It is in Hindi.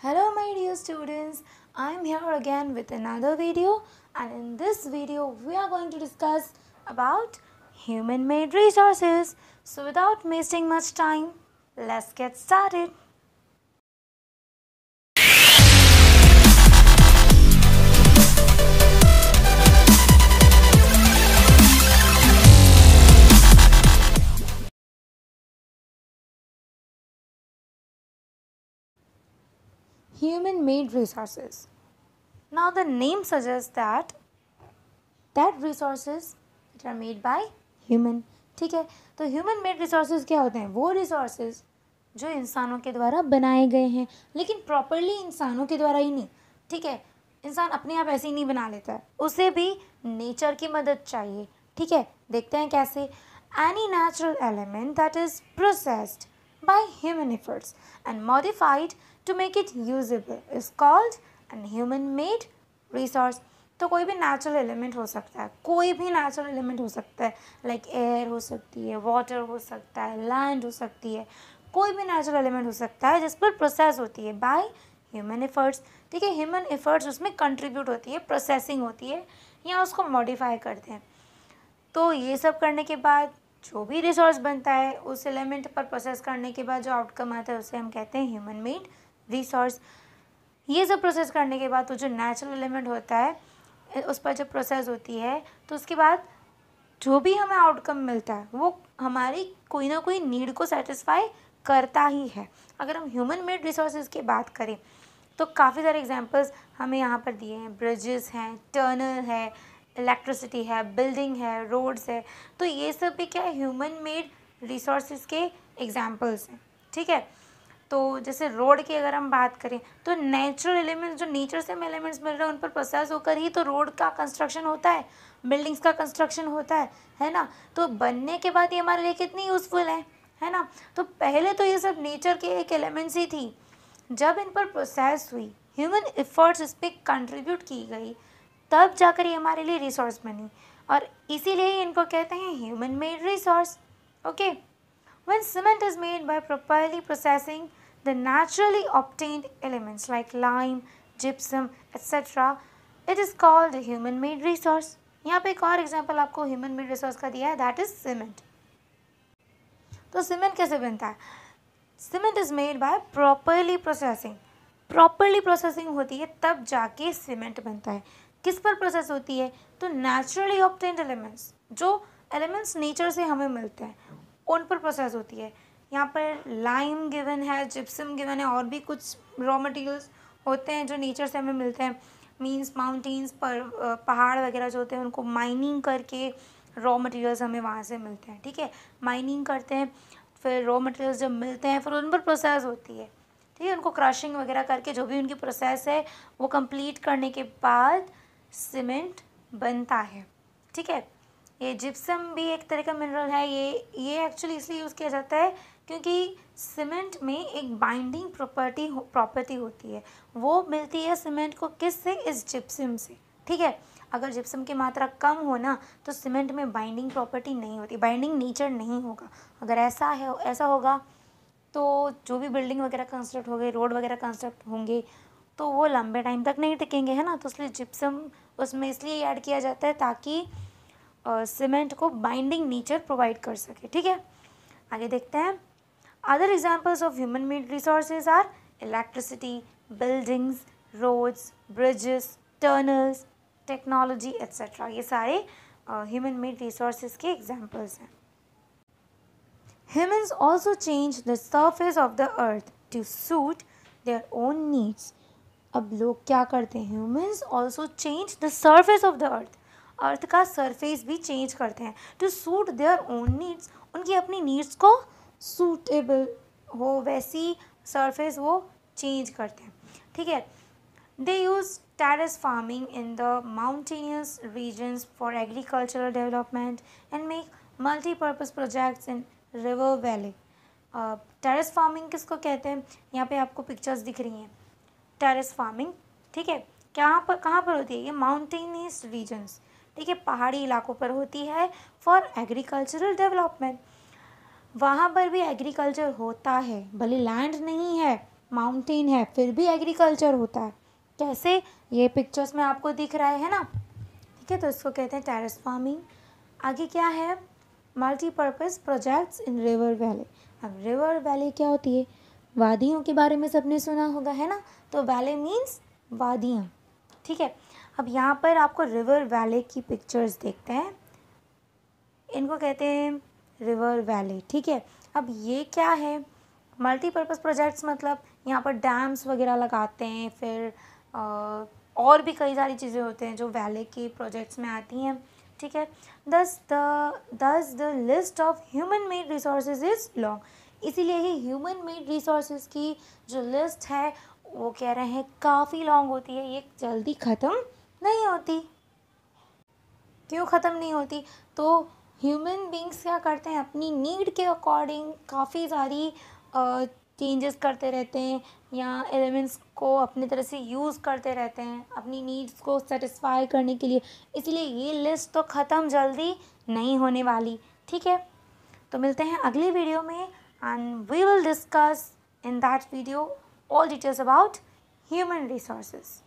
Hello my dear students, I am here again with another video and in this video we are going to discuss about human-made resources. So without wasting much time, let's get started. human made resources. Now, the name suggests that that resources that are made by human. ठीक है तो ह्यूमन मेड रिसोर्सेज क्या होते हैं वो रिसोर्सेज जो इंसानों के द्वारा बनाए गए हैं लेकिन प्रॉपरली इंसानों के द्वारा ही नहीं ठीक है इंसान अपने आप ऐसे ही नहीं बना लेता है उसे भी नेचर की मदद चाहिए ठीक है देखते हैं कैसे any natural element that is processed by human efforts and modified to make it usable is called an human made resource तो कोई भी नेचुरल एलिमेंट हो सकता है कोई भी नेचुरल एलिमेंट हो सकता है लाइक like एयर हो सकती है वाटर हो सकता है लैंड हो सकती है कोई भी नेचुरल एलिमेंट हो सकता है जिस पर प्रोसेस होती है बाय ह्यूमन एफर्ट्स ठीक है ह्यूमन एफर्ट्स उसमें कंट्रीब्यूट होती है प्रोसेसिंग होती है या उसको मॉडिफाई करते हैं तो ये सब करने के बाद जो भी रिसोर्स बनता है उस एलिमेंट पर प्रोसेस करने के बाद जो आउटकम आता है उसे हम कहते हैं ह्यूमन मेड रिसोर्स ये सब प्रोसेस करने के बाद तो जो नेचुरल एलिमेंट होता है उस पर जब प्रोसेस होती है तो उसके बाद जो भी हमें आउटकम मिलता है वो हमारी कोई ना कोई नीड को सेटिस्फाई करता ही है अगर हम ह्यूमन मेड रिसोर्सेज की बात करें तो काफ़ी सारे एग्जांपल्स हमें यहाँ पर दिए हैं ब्रिजेस हैं टर्नल है इलेक्ट्रिसिटी है बिल्डिंग है रोड्स है तो ये सब भी क्या है ह्यूमन मेड रिसोर्स के एग्जाम्पल्स हैं ठीक है तो जैसे रोड की अगर हम बात करें तो नेचुरल एलिमेंट्स जो नेचर से हमें एलिमेंट्स मिल रहे हैं उन पर प्रोसेस होकर ही तो रोड का कंस्ट्रक्शन होता है बिल्डिंग्स का कंस्ट्रक्शन होता है है ना तो बनने के बाद ये हमारे लिए कितनी यूज़फुल है है ना तो पहले तो ये सब नेचर के एक एलिमेंट्स ही थी जब इन पर प्रोसेस हुई ह्यूमन एफर्ट्स इस पर कंट्रीब्यूट की गई तब जाकर ये हमारे लिए रिसोर्स बनी और इसीलिए इनको कहते हैं human made resource okay one cement is made by properly processing the naturally obtained elements like lime gypsum etcetera it is called human made resource यहाँ पे एक और एग्जाम्पल आपको ह्यूमन मेड रिसोर्स का दिया है दैट इज सीमेंट तो सीमेंट कैसे बनता है cement is made by properly processing properly processing होती है तब जाके सीमेंट बनता है किस पर प्रोसेस होती है तो नेचुरली ऑप्टेंड एलिमेंट्स जो एलिमेंट्स नेचर से हमें मिलते हैं उन पर प्रोसेस होती है यहाँ पर लाइम गिवन है जिप्सम गिवन है और भी कुछ रॉ मटेरियल्स होते हैं जो नेचर से हमें मिलते हैं मीन्स माउंटेन्स पर पहाड़ वगैरह जो होते हैं उनको माइनिंग करके रॉ मटेरियल्स हमें वहाँ से मिलते हैं ठीक है माइनिंग करते हैं फिर रॉ मटेरियल्स जब मिलते हैं फिर उन पर प्रोसेस होती है ठीक है उनको क्रशिंग वगैरह करके जो भी उनकी प्रोसेस है वो कंप्लीट करने के बाद सीमेंट बनता है ठीक है ये जिप्सम भी एक तरह का मिनरल है ये ये एक्चुअली इसलिए यूज़ किया जाता है क्योंकि सीमेंट में एक बाइंडिंग प्रॉपर्टी हो, प्रॉपर्टी होती है वो मिलती है सीमेंट को किस से इस जिप्सम से ठीक है अगर जिप्सम की मात्रा कम हो ना तो सीमेंट में बाइंडिंग प्रॉपर्टी नहीं होती बाइंडिंग नेचर नहीं होगा अगर ऐसा है ऐसा होगा तो जो भी बिल्डिंग वगैरह कंस्ट्रक्ट हो गई रोड वगैरह कंस्ट्रक्ट होंगे तो वो लंबे टाइम तक नहीं टिकेंगे है ना तो इसलिए जिप्सम उसमें इसलिए ऐड किया जाता है ताकि सीमेंट को बाइंडिंग नेचर प्रोवाइड कर सके ठीक है आगे देखते हैं other examples of human made resources are electricity buildings roads bridges tunnels technology etcetera ये सारे ह्यूमन मेड रिसोर्सेज के एग्जाम्पल्स हैं humans also change the surface of the earth to suit their own needs. अब लोग क्या करते हैं humans also change the surface of the earth earth का सरफेस भी चेंज करते हैं to suit their own needs उनकी अपनी नीड्स को सूटेबल हो वैसी सरफेस वो चेंज करते हैं ठीक है they use terrace farming in the mountainous regions for agricultural development and make multipurpose projects in river valley terrace terrace farming किसको कहते हैं यहाँ पे आपको पिक्चर्स दिख रही हैं टेरेस फार्मिंग ठीक है कहाँ पर कहाँ पर होती है ये माउंटेनियस रीजन्स ठीक है पहाड़ी इलाकों पर होती है फॉर एग्रीकल्चरल डेवलपमेंट वहाँ पर भी एग्रीकल्चर होता है भले लैंड नहीं है माउंटेन है फिर भी एग्रीकल्चर होता है कैसे ये पिक्चर्स में आपको दिख रहा है ना ठीक है तो इसको कहते हैं टेरेस फार्मिंग आगे क्या है multipurpose projects in river valley अब रिवर वैली क्या होती है वादियों के बारे में सबने सुना होगा है ना तो वैले मीन्स वादियाँ ठीक है अब यहाँ पर आपको रिवर वैले की पिक्चर्स देखते हैं इनको कहते हैं रिवर वैले ठीक है अब ये क्या है मल्टीपर्पज़ प्रोजेक्ट्स मतलब यहाँ पर डैम्स वगैरह लगाते हैं फिर आ, और भी कई सारी चीज़ें होते हैं जो वैले के प्रोजेक्ट्स में आती हैं ठीक है thus the thus the list of human made resources is long इसीलिए ही ह्यूमन मेड रिसोर्सेज की जो लिस्ट है वो कह रहे हैं काफ़ी लॉन्ग होती है ये जल्दी ख़त्म नहीं होती क्यों ख़त्म नहीं होती तो ह्यूमन बींग्स क्या करते हैं अपनी नीड के अकॉर्डिंग काफ़ी सारी चेंजेस करते रहते हैं या एलिमेंट्स को अपनी तरह से यूज़ करते रहते हैं अपनी नीड्स को सेटिस्फाई करने के लिए इसलिए ये लिस्ट तो ख़त्म जल्दी नहीं होने वाली ठीक है तो मिलते हैं अगली वीडियो में and we will discuss in that video all details about human resources.